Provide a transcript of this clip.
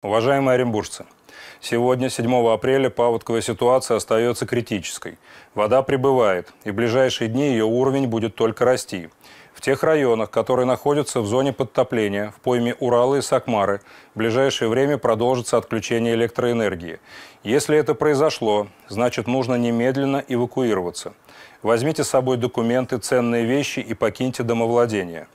Уважаемые оренбуржцы, сегодня, 7 апреля, паводковая ситуация остается критической. Вода прибывает, и в ближайшие дни ее уровень будет только расти. В тех районах, которые находятся в зоне подтопления, в пойме Урала и Сакмары, в ближайшее время продолжится отключение электроэнергии. Если это произошло, значит нужно немедленно эвакуироваться. Возьмите с собой документы, ценные вещи и покиньте домовладение.